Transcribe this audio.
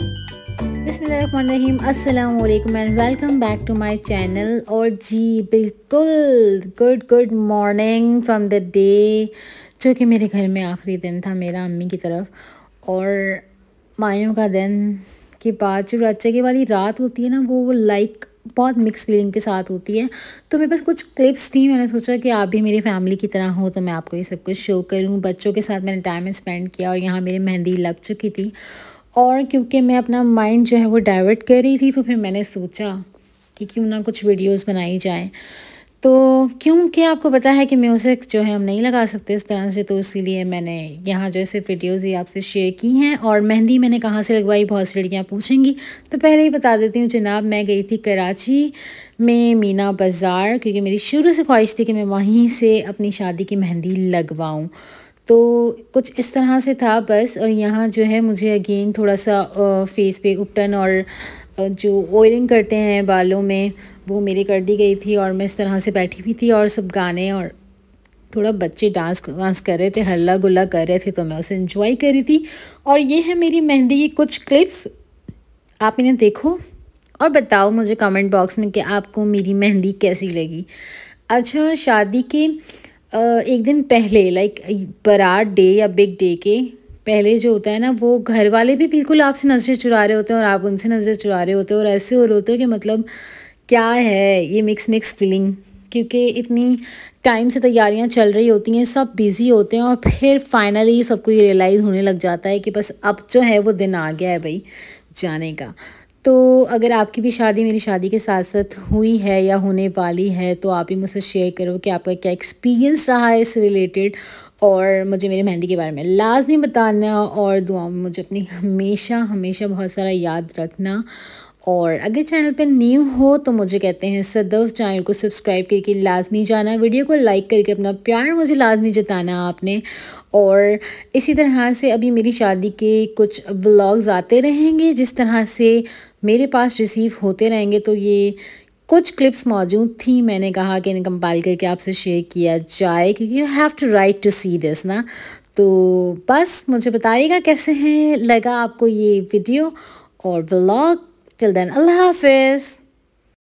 अस्सलाम अल्लाम and welcome back to my channel और जी बिल्कुल good good morning from the day जो कि मेरे घर में आखिरी दिन था मेरा अम्मी की तरफ और मायों का दिन के बाद जो राजा की वाली रात होती है ना वो लाइक बहुत मिक्स फीलिंग के साथ होती है तो मेरे पास कुछ क्लिप्स थी मैंने सोचा कि आप भी मेरी फैमिली की तरह हो तो मैं आपको ये सब कुछ शो करूँ बच्चों के साथ मैंने टाइम स्पेंड किया और यहाँ मेरी मेहंदी लग चुकी थी और क्योंकि मैं अपना माइंड जो है वो डाइवर्ट कर रही थी तो फिर मैंने सोचा कि क्यों ना कुछ वीडियोस बनाई जाए तो क्योंकि आपको पता है कि म्यूज़िक जो है हम नहीं लगा सकते इस तरह से तो इसीलिए मैंने यहाँ जो है सिर्फ वीडियोज़ ही आपसे शेयर की हैं और मेहंदी मैंने कहाँ से लगवाई बहुत सी लड़कियाँ पूछेंगी तो पहले ही बता देती हूँ जनाब मैं गई थी कराची में मीना बाज़ार क्योंकि मेरी शुरू से ख्वाहिश थी कि मैं वहीं से अपनी शादी की मेहंदी लगवाऊँ तो कुछ इस तरह से था बस और यहाँ जो है मुझे अगेन थोड़ा सा फेस पे उपटन और जो ऑयलिंग करते हैं बालों में वो मेरी कर दी गई थी और मैं इस तरह से बैठी हुई थी और सब गाने और थोड़ा बच्चे डांस वांस कर रहे थे हल्ला गुल्ला कर रहे थे तो मैं उसे इंजॉय कर रही थी और ये है मेरी मेहंदी की कुछ क्लिप्स आप इन्हें देखो और बताओ मुझे कमेंट बॉक्स में कि आपको मेरी मेहंदी कैसी लगी अच्छा शादी के एक दिन पहले लाइक बरात डे या बिग डे के पहले जो होता है ना वो घर वाले भी बिल्कुल आपसे नज़रें चुरा रहे होते हैं और आप उनसे नज़रें चुरा रहे होते हो और ऐसे हो रहे होते हो कि मतलब क्या है ये मिक्स मिक्स फीलिंग क्योंकि इतनी टाइम से तैयारियां चल रही होती हैं सब बिज़ी होते हैं और फिर फाइनली सबको ये रियलाइज़ होने लग जाता है कि बस अब जो है वो दिन आ गया है भाई जाने का तो अगर आपकी भी शादी मेरी शादी के साथ साथ हुई है या होने वाली है तो आप ही मुझसे शेयर करो कि आपका क्या एक्सपीरियंस रहा है इस रिलेटेड और मुझे मेरे मेहंदी के बारे में लाजमी बताना और दुआ में मुझे अपनी हमेशा हमेशा बहुत सारा याद रखना और अगर चैनल पर न्यू हो तो मुझे कहते हैं सदव चैनल को सब्सक्राइब करके लाजमी जाना वीडियो को लाइक करके अपना प्यार मुझे लाजमी जताना आपने और इसी तरह से अभी मेरी शादी के कुछ ब्लॉग्स आते रहेंगे जिस तरह से मेरे पास रिसीव होते रहेंगे तो ये कुछ क्लिप्स मौजूद थी मैंने कहा कि इन्हें कंपाइल करके आपसे शेयर किया जाए क्योंकि you have to write to see this ना तो बस मुझे बताइएगा कैसे हैं लगा आपको ये वीडियो और ब्लॉग टिल देन अल्लाह हाफिज़